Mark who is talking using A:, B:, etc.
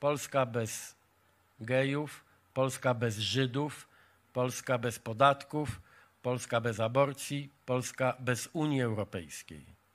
A: Polska bez gejów, Polska bez Żydów, Polska bez podatków, Polska bez aborcji, Polska bez Unii Europejskiej.